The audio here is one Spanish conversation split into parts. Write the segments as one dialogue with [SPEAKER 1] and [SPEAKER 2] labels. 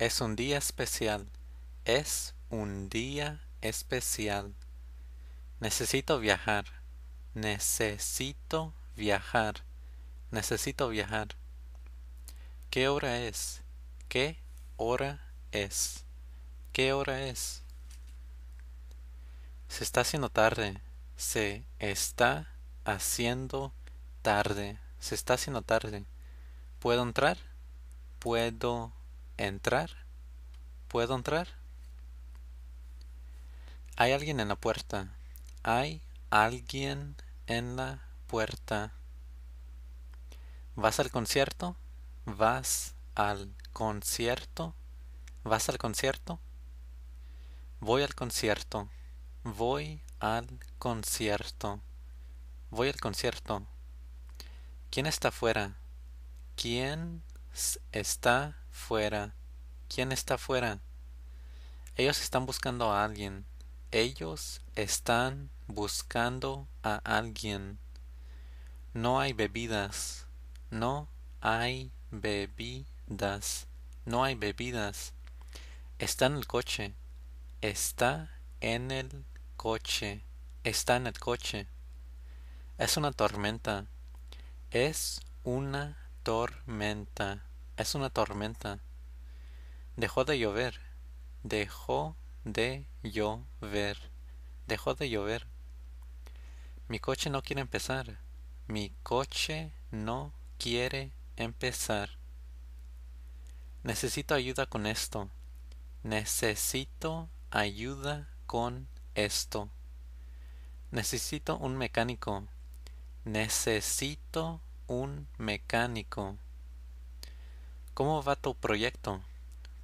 [SPEAKER 1] Es un día especial. Es un día especial. Necesito viajar. Necesito viajar. Necesito viajar. ¿Qué hora es? ¿Qué hora es? ¿Qué hora es? Se está haciendo tarde. Se está haciendo tarde. Se está haciendo tarde. ¿Puedo entrar? Puedo entrar? ¿Puedo entrar? Hay alguien en la puerta. Hay alguien en la puerta. ¿Vas al concierto? ¿Vas al concierto? ¿Vas al concierto? Voy al concierto. Voy al concierto. Voy al concierto. ¿Quién está afuera? ¿Quién está fuera. ¿Quién está fuera? Ellos están buscando a alguien. Ellos están buscando a alguien. No hay bebidas. No hay bebidas. No hay bebidas. Está en el coche. Está en el coche. Está en el coche. Es una tormenta. Es una tormenta. Es una tormenta. Dejó de llover. Dejó de llover. Dejó de llover. Mi coche no quiere empezar. Mi coche no quiere empezar. Necesito ayuda con esto. Necesito ayuda con esto. Necesito un mecánico. Necesito un mecánico. ¿Cómo va tu proyecto?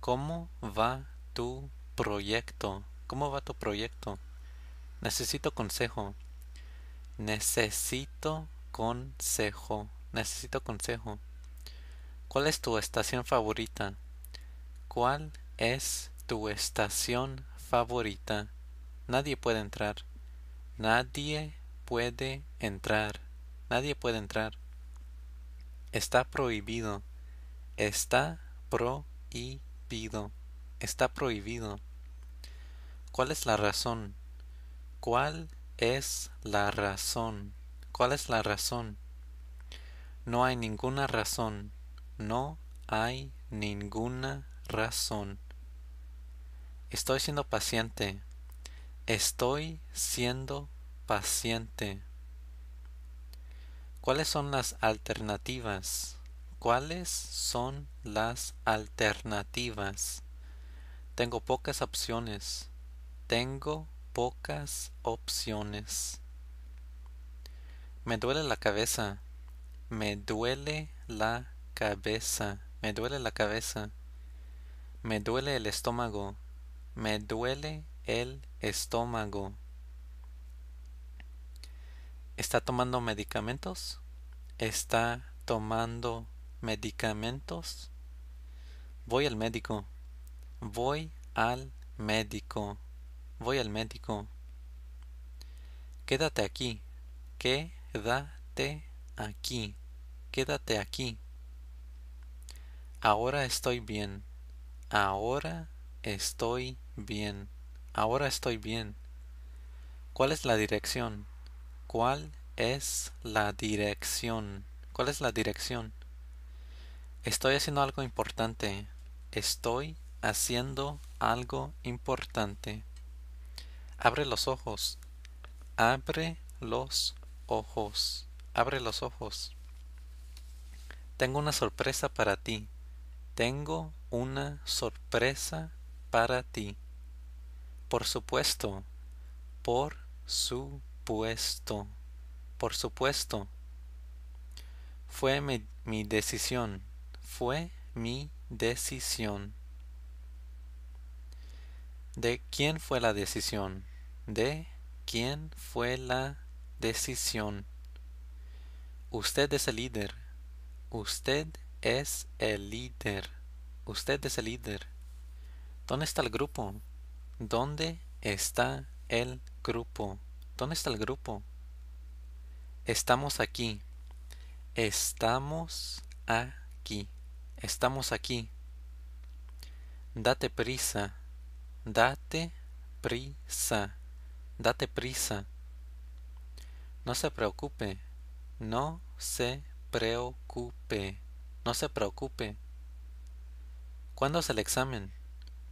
[SPEAKER 1] ¿Cómo va tu proyecto? ¿Cómo va tu proyecto? Necesito consejo. Necesito consejo. Necesito consejo. ¿Cuál es tu estación favorita? ¿Cuál es tu estación favorita? Nadie puede entrar. Nadie puede entrar. Nadie puede entrar. Está prohibido. Está prohibido. Está prohibido. ¿Cuál es la razón? ¿Cuál es la razón? ¿Cuál es la razón? No hay ninguna razón. No hay ninguna razón. Estoy siendo paciente. Estoy siendo paciente. ¿Cuáles son las alternativas? ¿Cuáles son las alternativas? Tengo pocas opciones. Tengo pocas opciones. Me duele la cabeza. Me duele la cabeza. Me duele la cabeza. Me duele el estómago. Me duele el estómago. ¿Está tomando medicamentos? ¿Está tomando medicamentos? Voy al médico. Voy al médico. Voy al médico. Quédate aquí. Quédate aquí. Quédate aquí. Ahora estoy bien. Ahora estoy bien. Ahora estoy bien. ¿Cuál es la dirección? ¿Cuál es la dirección? ¿Cuál es la dirección? Estoy haciendo algo importante. Estoy haciendo algo importante. Abre los ojos. Abre los ojos. Abre los ojos. Tengo una sorpresa para ti. Tengo una sorpresa para ti. Por supuesto. Por supuesto. Por supuesto. Fue mi, mi decisión fue mi decisión. ¿De quién fue la decisión? ¿De quién fue la decisión? Usted es el líder. Usted es el líder. Usted es el líder. ¿Dónde está el grupo? ¿Dónde está el grupo? ¿Dónde está el grupo? Estamos aquí. Estamos aquí. Estamos aquí. Date prisa. Date prisa. Date prisa. No se preocupe. No se preocupe. No se preocupe. ¿Cuándo es el examen?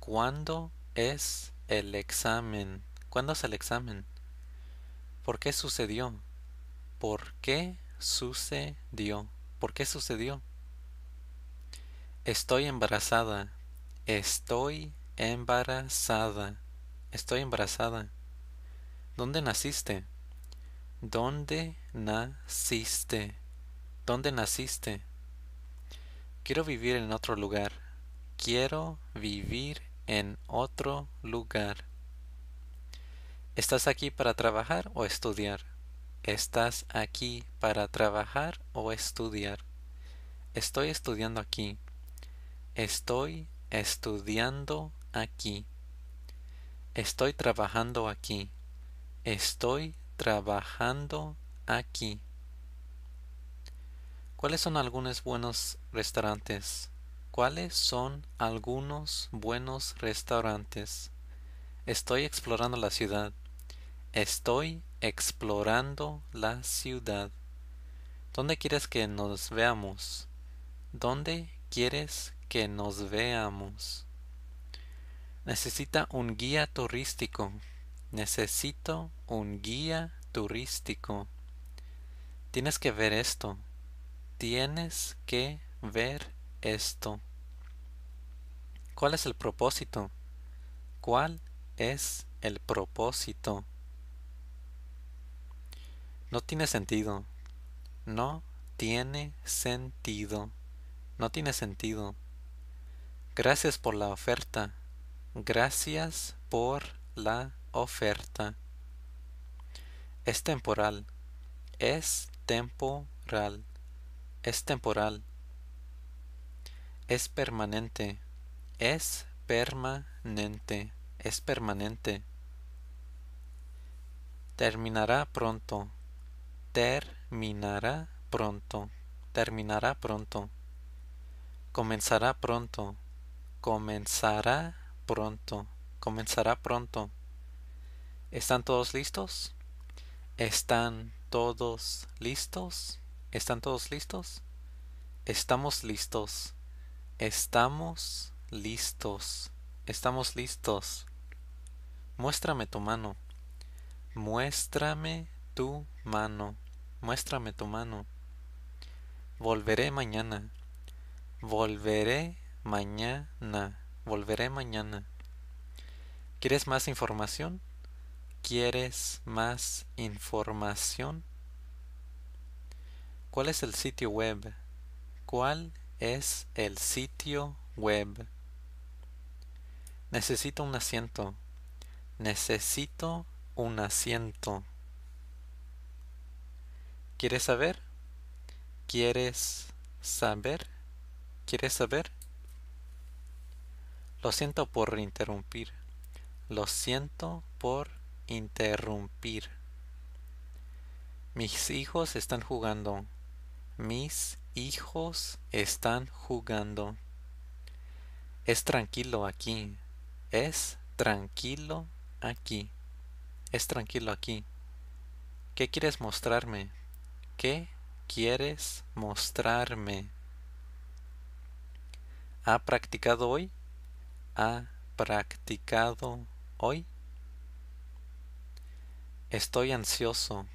[SPEAKER 1] ¿Cuándo es el examen? ¿Cuándo es el examen? ¿Por qué sucedió? ¿Por qué sucedió? ¿Por qué sucedió? Estoy embarazada. Estoy embarazada. Estoy embarazada. ¿Dónde naciste? ¿Dónde naciste? ¿Dónde naciste? Quiero vivir en otro lugar. Quiero vivir en otro lugar. ¿Estás aquí para trabajar o estudiar? ¿Estás aquí para trabajar o estudiar? Estoy estudiando aquí. Estoy estudiando aquí. Estoy trabajando aquí. Estoy trabajando aquí. ¿Cuáles son algunos buenos restaurantes? ¿Cuáles son algunos buenos restaurantes? Estoy explorando la ciudad. Estoy explorando la ciudad. ¿Dónde quieres que nos veamos? ¿Dónde quieres que nos veamos. Necesita un guía turístico. Necesito un guía turístico. Tienes que ver esto. Tienes que ver esto. ¿Cuál es el propósito? ¿Cuál es el propósito? No tiene sentido. No tiene sentido. No tiene sentido. Gracias por la oferta. Gracias por la oferta. Es temporal. Es temporal. Es temporal. Es permanente. Es permanente. Es permanente. Terminará pronto. Terminará pronto. Terminará pronto. Comenzará pronto comenzará pronto. Comenzará pronto. ¿Están todos listos? ¿Están todos listos? ¿Están todos listos? Estamos listos. Estamos listos. Estamos listos. Muéstrame tu mano. Muéstrame tu mano. Muéstrame tu mano. Volveré mañana. Volveré Mañana. Volveré mañana. ¿Quieres más información? ¿Quieres más información? ¿Cuál es el sitio web? ¿Cuál es el sitio web? Necesito un asiento. Necesito un asiento. ¿Quieres saber? ¿Quieres saber? ¿Quieres saber? Lo siento por interrumpir. Lo siento por interrumpir. Mis hijos están jugando. Mis hijos están jugando. Es tranquilo aquí. Es tranquilo aquí. Es tranquilo aquí. ¿Qué quieres mostrarme? ¿Qué quieres mostrarme? ¿Ha practicado hoy? ha practicado hoy? Estoy ansioso,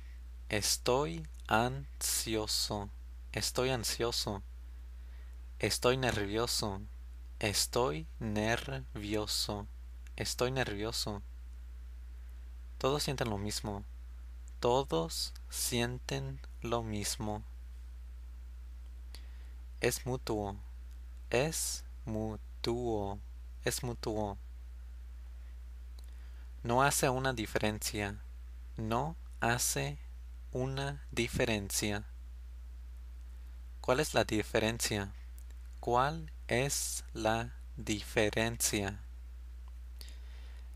[SPEAKER 1] estoy ansioso, estoy ansioso, estoy nervioso, estoy nervioso, estoy nervioso. Todos sienten lo mismo, todos sienten lo mismo. Es mutuo, es mutuo es mutuo. No hace una diferencia. No hace una diferencia. ¿Cuál es la diferencia? ¿Cuál es la diferencia?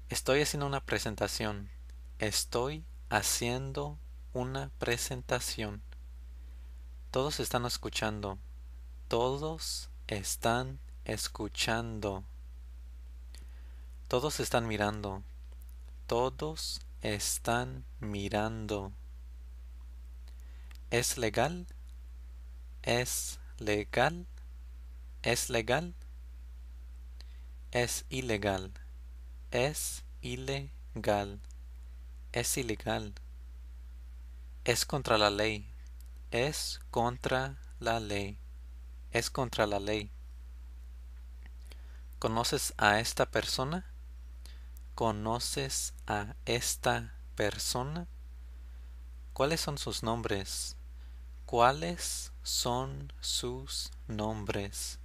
[SPEAKER 1] Estoy haciendo una presentación. Estoy haciendo una presentación. Todos están escuchando. Todos están escuchando. Todos están mirando. Todos están mirando. ¿Es legal? ¿Es legal? ¿Es legal? Es ilegal. Es ilegal. Es ilegal. Es contra la ley. Es contra la ley. Es contra la ley. ¿Conoces a esta persona? ¿Conoces a esta persona? ¿Cuáles son sus nombres? ¿Cuáles son sus nombres?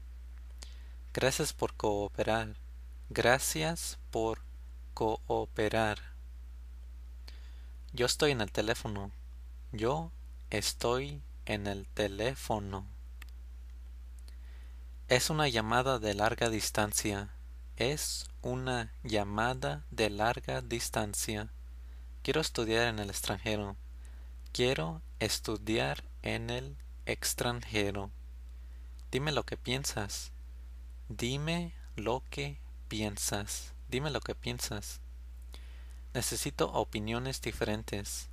[SPEAKER 1] Gracias por cooperar. Gracias por cooperar. Yo estoy en el teléfono. Yo estoy en el teléfono. Es una llamada de larga distancia. Es una llamada de larga distancia. Quiero estudiar en el extranjero. Quiero estudiar en el extranjero. Dime lo que piensas. Dime lo que piensas. Dime lo que piensas. Necesito opiniones diferentes.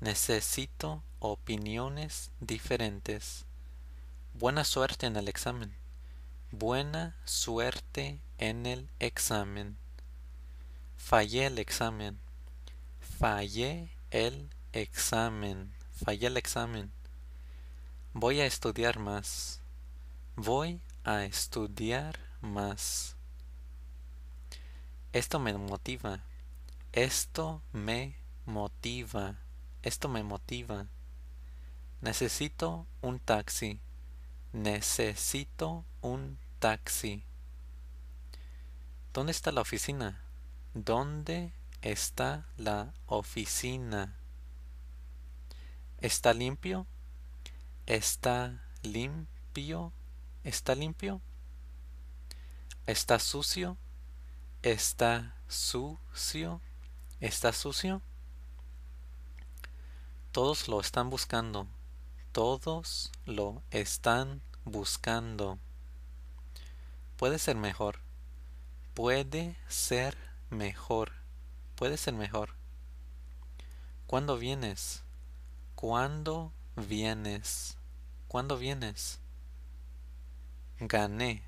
[SPEAKER 1] Necesito opiniones diferentes. Buena suerte en el examen. Buena suerte en el examen. Fallé el examen. Fallé el examen. Fallé el examen. Voy a estudiar más. Voy a estudiar más. Esto me motiva. Esto me motiva. Esto me motiva. Necesito un taxi. Necesito un taxi. ¿Dónde está la oficina? ¿Dónde está la oficina? ¿Está limpio? ¿Está limpio? ¿Está limpio? ¿Está sucio? ¿Está sucio? ¿Está sucio? Todos lo están buscando. Todos lo están buscando. Puede ser mejor puede ser mejor. Puede ser mejor. ¿Cuándo vienes? ¿Cuándo vienes? ¿Cuándo vienes? Gané.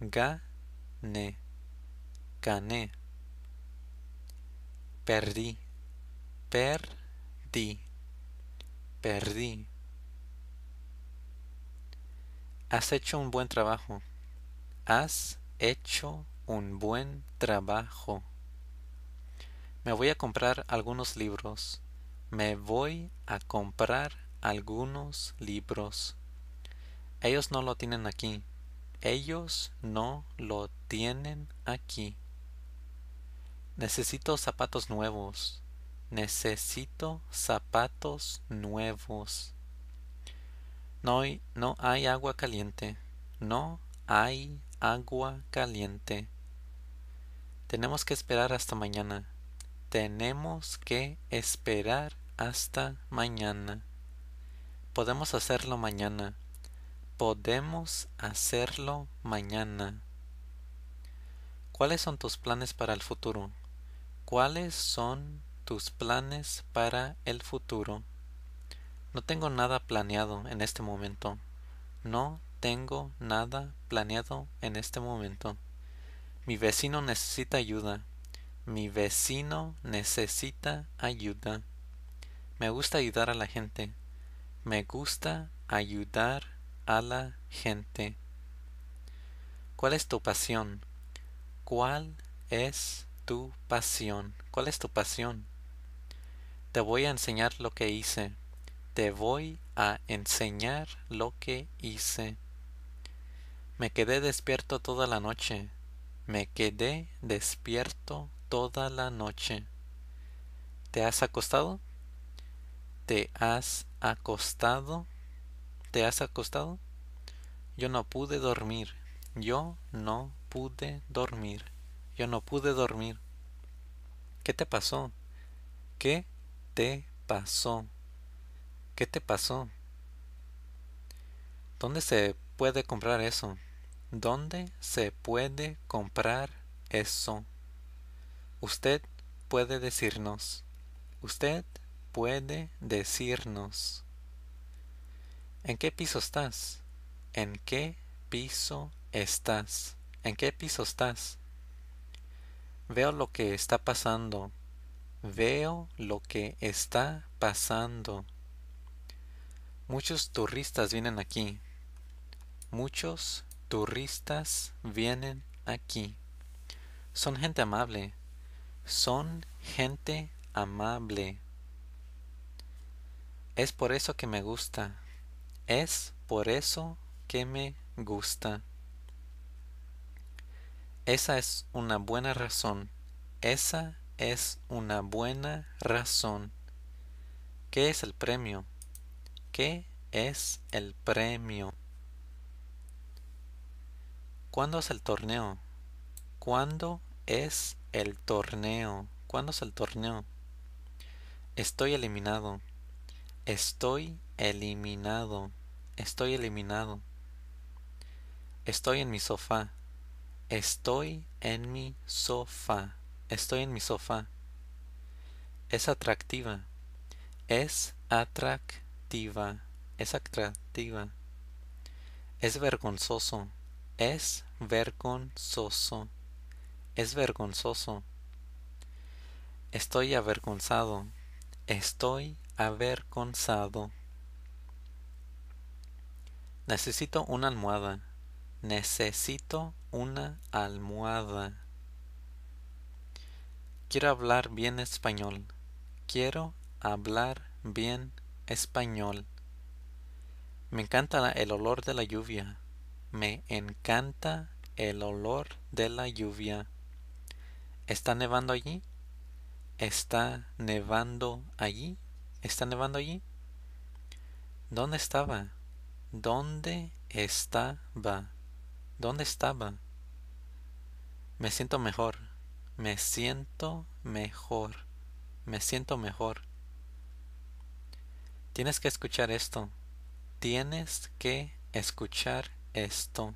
[SPEAKER 1] Gané. Gané. Perdí. Perdí. Perdí. Has hecho un buen trabajo. Has hecho un buen trabajo. Me voy a comprar algunos libros. Me voy a comprar algunos libros. Ellos no lo tienen aquí. Ellos no lo tienen aquí. Necesito zapatos nuevos. Necesito zapatos nuevos. No hay, no hay agua caliente. No hay agua caliente. Tenemos que esperar hasta mañana. Tenemos que esperar hasta mañana. Podemos hacerlo mañana. Podemos hacerlo mañana. ¿Cuáles son tus planes para el futuro? ¿Cuáles son tus planes para el futuro? No tengo nada planeado en este momento. No tengo nada planeado en este momento. Mi vecino necesita ayuda. Mi vecino necesita ayuda. Me gusta ayudar a la gente. Me gusta ayudar a la gente. ¿Cuál es tu pasión? ¿Cuál es tu pasión? ¿Cuál es tu pasión? Te voy a enseñar lo que hice. Te voy a enseñar lo que hice. Me quedé despierto toda la noche. Me quedé despierto toda la noche. ¿Te has acostado? ¿Te has acostado? ¿Te has acostado? Yo no pude dormir. Yo no pude dormir. Yo no pude dormir. ¿Qué te pasó? ¿Qué te pasó? ¿Qué te pasó? ¿Dónde se puede comprar eso? ¿Dónde se puede comprar eso? Usted puede decirnos. Usted puede decirnos. ¿En qué piso estás? ¿En qué piso estás? ¿En qué piso estás? Veo lo que está pasando. Veo lo que está pasando. Muchos turistas vienen aquí. Muchos turistas vienen aquí. Son gente amable. Son gente amable. Es por eso que me gusta. Es por eso que me gusta. Esa es una buena razón. Esa es una buena razón. ¿Qué es el premio? ¿Qué es el premio? ¿Cuándo es el torneo? ¿Cuándo es el torneo? ¿Cuándo es el torneo? Estoy eliminado. Estoy eliminado. Estoy eliminado. Estoy en mi sofá. Estoy en mi sofá. Estoy en mi sofá. Es atractiva. Es atractiva. Es atractiva. Es vergonzoso. Es vergonzoso. Es vergonzoso. Estoy avergonzado. Estoy avergonzado. Necesito una almohada. Necesito una almohada. Quiero hablar bien español. Quiero hablar bien español. Me encanta el olor de la lluvia. Me encanta el olor de la lluvia. ¿Está nevando allí? ¿Está nevando allí? ¿Está nevando allí? ¿Dónde estaba? ¿Dónde estaba? ¿Dónde estaba? Me siento mejor. Me siento mejor. Me siento mejor. Tienes que escuchar esto. Tienes que escuchar esto